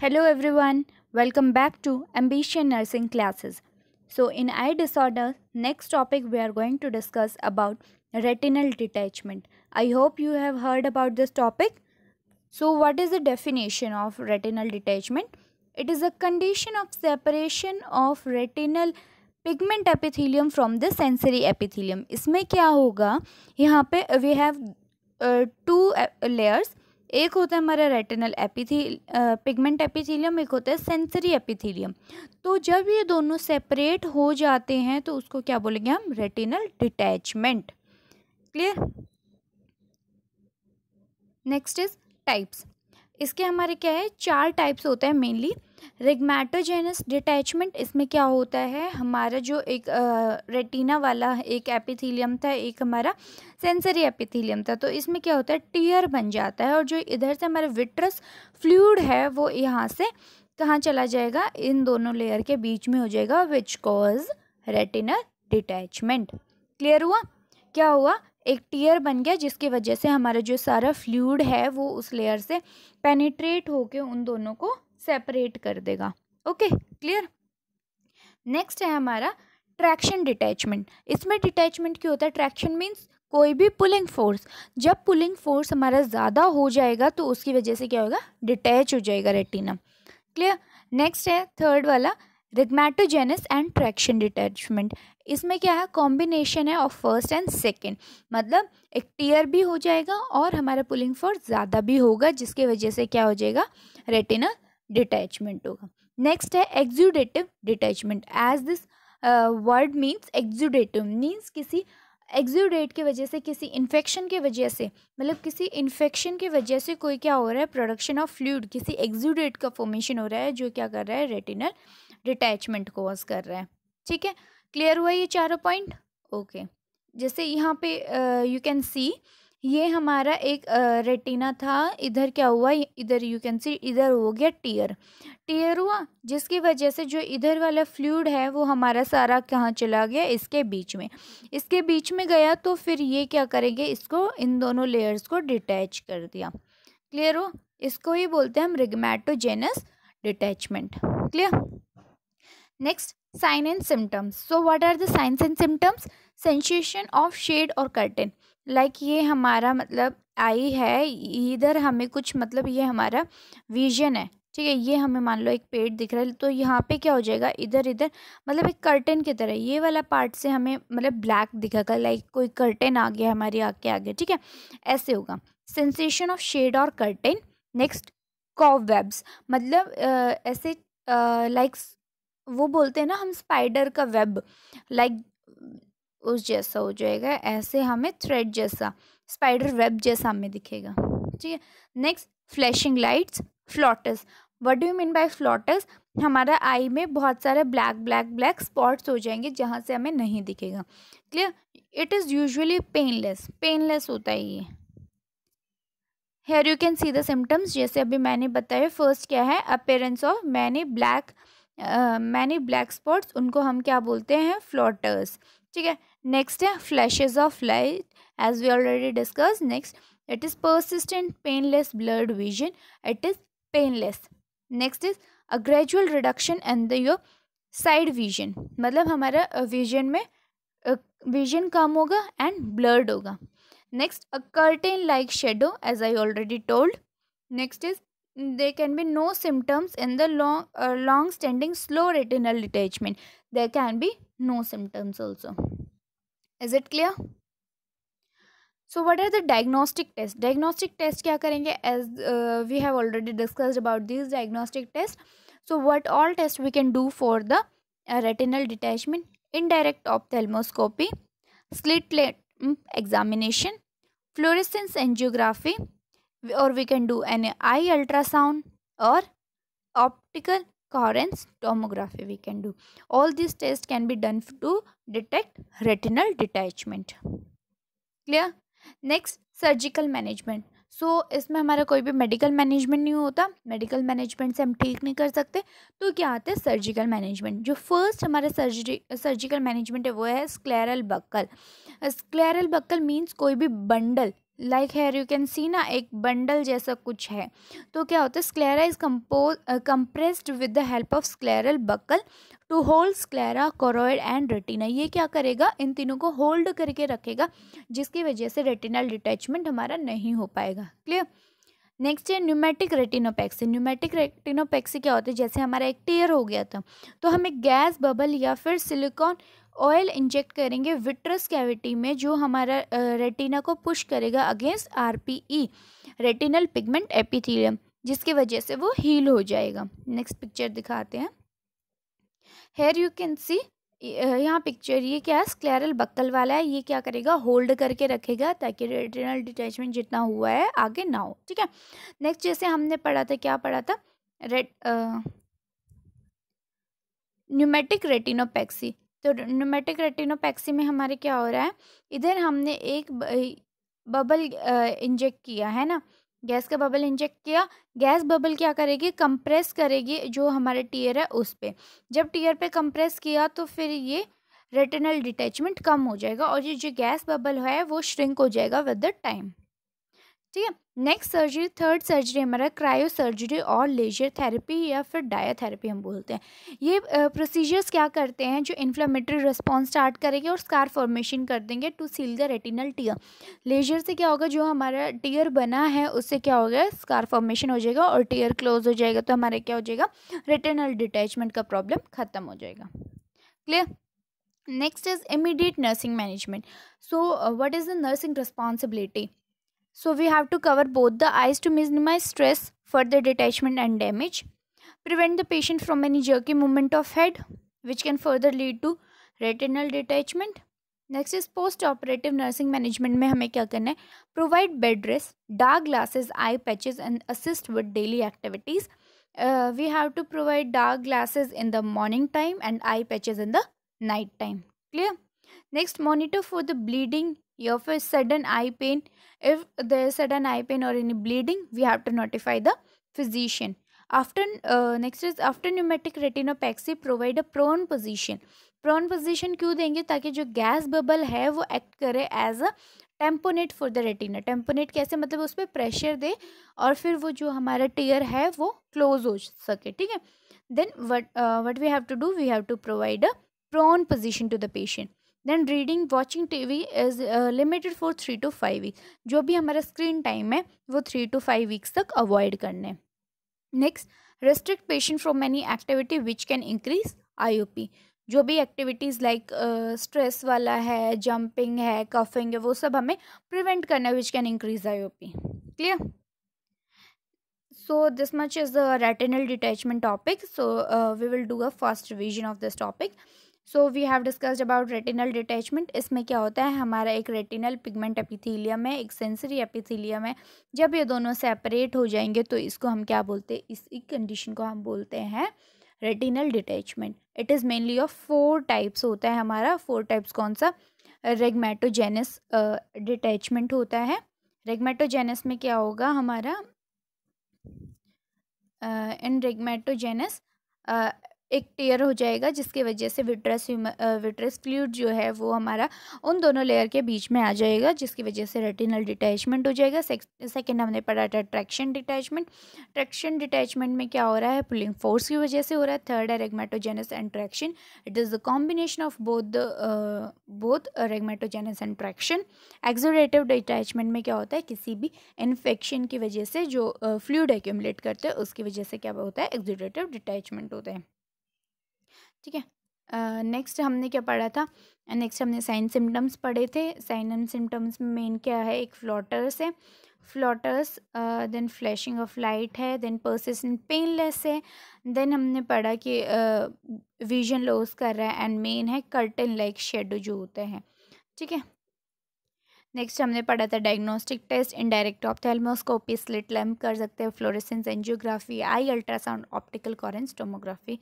Hello everyone, welcome back to Ambition Nursing classes. So in eye disorder, next topic we are going to discuss about retinal detachment. I hope you have heard about this topic. So what is the definition of retinal detachment? It is a condition of separation of retinal pigment epithelium from the sensory epithelium इसमें क्या होगा यहाँ पे we uh, two two uh, layers. एक होता है हमारा retinal एपिथी pigment epithelium एक होता है सेंसरी एपिथीलियम तो जब ये दोनों सेपरेट हो जाते हैं तो उसको क्या बोलेंगे हम retinal detachment clear next is types इसके हमारे क्या है चार टाइप्स होते हैं मेनली रिगमेटोजेनस डिटैचमेंट इसमें क्या होता है हमारा जो एक रेटिना वाला एक एपिथीलियम था एक हमारा सेंसरी एपिथीलियम था तो इसमें क्या होता है टीयर बन जाता है और जो इधर से हमारा विट्रस फ्लूड है वो यहाँ से कहाँ चला जाएगा इन दोनों लेयर के बीच में हो जाएगा which cause retinal detachment clear हुआ क्या हुआ एक टीयर बन गया जिसकी वजह से हमारा जो सारा फ्लूड है वो उस लेयर से पेनिट्रेट होके उन दोनों को सेपरेट कर देगा ओके क्लियर नेक्स्ट है हमारा ट्रैक्शन डिटैचमेंट इसमें डिटैचमेंट क्या होता है ट्रैक्शन मीन्स कोई भी पुलिंग फोर्स जब पुलिंग फोर्स हमारा ज़्यादा हो जाएगा तो उसकी वजह से क्या होगा डिटैच हो जाएगा रेटिना क्लियर नेक्स्ट है थर्ड वाला रिगमेटोजेनेस एंड ट्रैक्शन डिटैचमेंट इसमें क्या है कॉम्बिनेशन है ऑफ फर्स्ट एंड सेकेंड मतलब एक टीयर भी हो जाएगा और हमारा पुलिंग फोर्स ज़्यादा भी होगा जिसके वजह से क्या हो जाएगा रेटिना डिटैचमेंट होगा नेक्स्ट है exudative detachment as this word means exudative means किसी एग्जूडेट की वजह से किसी इन्फेक्शन की वजह से मतलब किसी इन्फेक्शन की वजह से कोई क्या हो रहा है प्रोडक्शन ऑफ फ्लूड किसी एग्जूडेट का फॉर्मेशन हो रहा है जो क्या कर रहा है रेटिनल डिटैचमेंट कॉज कर रहा है ठीक है क्लियर हुआ ये चारों पॉइंट ओके जैसे यहाँ पे यू कैन सी ये हमारा एक रेटिना था इधर क्या हुआ इधर यू कैन सी इधर हो गया टीयर टीयर हुआ जिसकी वजह से जो इधर वाला फ्लूड है वो हमारा सारा कहाँ चला गया इसके बीच में इसके बीच में गया तो फिर ये क्या करेंगे इसको इन दोनों लेयर्स को डिटैच कर दिया क्लियर हो इसको ही बोलते हैं हम rhegmatogenous detachment clear Next, sign and symptoms. So what are the signs and symptoms? Sensation of shade or curtain. Like like ये हमारा मतलब आई है इधर हमें कुछ मतलब ये हमारा विजन है ठीक है ये हमें मान लो एक पेड़ दिख रहा है तो यहाँ पे क्या हो जाएगा इधर इधर मतलब एक कर्टन की तरह ये वाला पार्ट से हमें मतलब ब्लैक दिखेगा लाइक कोई कर्टन आ गया हमारी आँख के आगे ठीक है ऐसे होगा सेंसेशन ऑफ शेड और कर्टेन नेक्स्ट कॉवेब्स मतलब आ, ऐसे लाइक वो बोलते हैं ना हम स्पाइडर का वेब लाइक उस जैसा हो जाएगा ऐसे हमें थ्रेड जैसा स्पाइडर वेब जैसा हमें दिखेगा ठीक है next flashing lights floaters what do you mean by floaters हमारा आई में बहुत सारे ब्लैक ब्लैक ब्लैक स्पॉट्स हो जाएंगे जहाँ से हमें नहीं दिखेगा clear it is usually painless painless होता है ये here you can see the symptoms जैसे अभी मैंने बताया फर्स्ट क्या है appearance of many black many black spots उनको हम क्या बोलते हैं फ्लॉटर्स ठीक है नेक्स्ट है flashes of light as we already discuss next it is persistent painless blurred vision it is painless next is a gradual reduction in the your side vision मतलब हमारा विजन में विजन कम होगा एंड ब्लर्ड होगा next a curtain like shadow as I already told next is there can be no symptoms in the long uh, long standing slow retinal detachment there can be no symptoms also is it clear so what are the diagnostic tests diagnostic tests kya karenge as uh, we have already discussed about these diagnostic tests so what all tests we can do for the uh, retinal detachment indirect ophthalmoscopy slit lamp mm, examination fluorescence angiography or we can do an eye ultrasound or optical coherence tomography we can do all these tests can be done to detect retinal detachment clear next surgical management so so, इसमें हमारा कोई भी medical management नहीं होता medical management से हम ठीक नहीं कर सकते तो क्या आते हैं सर्जिकल मैनेजमेंट जो फर्स्ट हमारा सर्जरी सर्जिकल मैनेजमेंट है वो है scleral buckle scleral buckle means कोई भी bundle like here you can see ना एक बंडल जैसा कुछ है तो क्या होता है sclera is compose compressed with the help of scleral buckle to hold sclera choroid and retina ये क्या करेगा इन तीनों को होल्ड करके रखेगा जिसकी वजह से रेटिनल डिटैचमेंट हमारा नहीं हो पाएगा क्लियर नेक्स्ट है न्यूमेटिक रेटिनोपैक्सी न्यूमेटिक रेटिनोपैक्सी क्या होता है जैसे हमारा एक टेयर हो गया था तो हम एक गैस बबल या फिर सिलिकॉन ऑयल इंजेक्ट करेंगे विट्रस कैविटी में जो हमारा रेटिना को पुश करेगा against RPE retinal pigment epithelium जिसकी वजह से वो हील हो जाएगा नेक्स्ट पिक्चर दिखाते हैं हेयर यू कैन सी यहाँ पिक्चर ये क्या है स्क्लेरल बक्कल वाला है ये क्या करेगा होल्ड करके रखेगा ताकि रेटिनल डिटैचमेंट जितना हुआ है आगे ना हो ठीक है नेक्स्ट जैसे हमने पढ़ा था क्या पढ़ा था रेट न्यूमेटिक रेटिनोपैक्सी तो न्यूमेटिक रेटिनोपैक्सी में हमारे क्या हो रहा है इधर हमने एक बबल इंजेक्ट किया है ना गैस का बबल इंजेक्ट किया गैस बबल क्या करेगी कंप्रेस करेगी जो हमारे टीयर है उस पर जब टीयर पे कंप्रेस किया तो फिर ये रेटिनल डिटैचमेंट कम हो जाएगा और ये जो गैस बबल है वो श्रिंक हो जाएगा विद द टाइम ठीक है नेक्स्ट सर्जरी थर्ड सर्जरी हमारा क्रायो सर्जरी और लेजर थेरेपी या फिर डाया थेरेपी हम बोलते हैं ये प्रोसीजर्स क्या करते हैं जो इन्फ्लामेटरी रिस्पॉन्स स्टार्ट करेंगे और स्कार फॉर्मेशन कर देंगे to seal the retinal tear laser से क्या होगा जो हमारा टीयर बना है उससे क्या होगा स्कार फॉर्मेशन हो जाएगा और टीयर क्लोज हो जाएगा तो हमारा क्या हो जाएगा रिटर्नल डिटैचमेंट का प्रॉब्लम ख़त्म हो जाएगा clear next is immediate nursing management so what is the nursing responsibility So we have to cover both the eyes to minimize stress further detachment and damage. Prevent the patient from any jerky movement of head which can further lead to retinal detachment. Next is post-operative nursing management. Mein hume kya karna hai? Provide bed rest, dark glasses, eye patches and assist with daily activities. Uh, we have to provide dark glasses in the morning time and eye patches in the night time. Clear? Next, monitor for the bleeding of a sudden eye pain. If there is sudden eye pain or any bleeding, we have to notify the physician. After uh, next is after pneumatic retinopexy provide a prone position. Prone position क्यों देंगे ताकि जो gas bubble है वो act करे as a tamponade for the retina tamponade कैसे मतलब उस पर प्रेशर दे और फिर वो जो हमारा टीयर है वो क्लोज हो सके ठीक है then what what we have to do we have to provide a prone position to the patient then reading watching TV is limited for three to five weeks जो भी हमारा स्क्रीन टाइम है वो three to five weeks तक avoid करने next restrict patient from many activity which can increase P जो भी activities like stress वाला है जंपिंग है कफिंग है वो सब हमें प्रिवेंट करना है which can increase eye clear so this much is the retinal detachment topic so we will do a first revision of this topic so we have discussed about retinal detachment इसमें क्या होता है हमारा एक retinal pigment epithelium है एक sensory epithelium है जब ये दोनों सेपरेट हो जाएंगे तो इसको हम क्या बोलते हैं इस कंडीशन को हम बोलते हैं retinal detachment it is mainly of four types होता है हमारा फोर टाइप्स कौन सा रेगमेटोजेनस डिटैचमेंट uh, होता है रेगमेटोजेनस में क्या होगा हमारा इन uh, रेगमेटोजेनस एक टेयर हो जाएगा जिसकी वजह से विट्रस विट्रस फ्लूड जो है वो हमारा उन दोनों लेयर के बीच में आ जाएगा जिसकी वजह से रेटिनल डिटैचमेंट हो जाएगा सेकेंड हमने पढ़ा था ट्रैक्शन डिटैचमेंट ट्रैक्शन डिटैचमेंट में क्या हो रहा है पुलिंग फोर्स की वजह से हो रहा है थर्ड है rhegmatogenous and traction it is the combination of both both rhegmatogenous and traction exudative detachment में क्या होता है किसी भी इन्फेक्शन की वजह से जो फ्लूड एक्यूमलेट करते हैं उसकी वजह से क्या होता है एक्जोरेटिव डिटैचमेंट होता है ठीक है नेक्स्ट हमने क्या पढ़ा था नेक्स्ट हमने साइन सिम्टम्स पढ़े थे साइन एंड सिम्टम्स में मेन क्या है एक फ्लॉटर्स है floaters then flashing of light है देन पर्सिस्टेंट पेनलेस है देन हमने पढ़ा कि विजन लॉस कर रहा है एंड मेन है कर्टन लाइक शेडो जो होते हैं ठीक है नेक्स्ट हमने पढ़ा था diagnostic test indirect ophthalmoscopy slit lamp कर सकते हैं fluorescein angiography eye ultrasound optical coherence tomography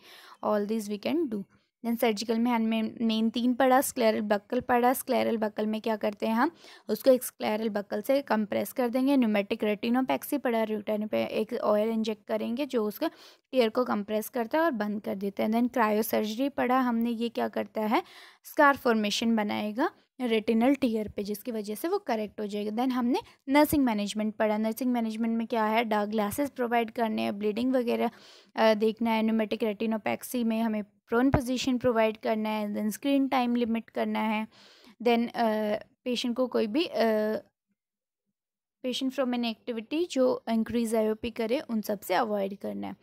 all this we can do then surgical में हमने मेन तीन पड़ा स्क्लेरल बक्कल पड़ा स्क्लेरल बक्कल में क्या करते हैं हम उसको एक स्क्लेरल बक्कल से कंप्रेस कर देंगे न्यूमेटिक रेटिनोपैक्सी पड़ा रूटन पे एक ऑयल इंजेक्ट करेंगे जो उसके टीयर को कंप्रेस करता है और बंद कर देते हैं देन क्रायो सर्जरी पड़ा हमने ये क्या करता है स्कार फॉर्मेशन बनाएगा रेटिनल टीयर पे जिसकी वजह से वो करेक्ट हो जाएगा देन हमने नर्सिंग मैनेजमेंट पढ़ा नर्सिंग मैनेजमेंट में क्या है डार्क ग्लासेस प्रोवाइड करने हैं ब्लीडिंग वगैरह देखना है एनोमेटिक रेटिनोपैक्सी में हमें प्रोन पोजीशन प्रोवाइड करना है देन स्क्रीन टाइम लिमिट करना है देन पेशेंट को कोई भी पेशेंट फ्रॉम एन एक्टिविटी जो इंक्रीज आयोपी करे उन सब से अवॉइड करना है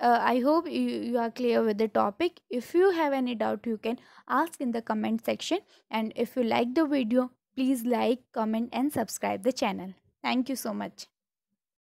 uh, i hope you, you are clear with the topic if you have any doubt you can ask in the comment section and if you like the video please like comment and subscribe the channel thank you so much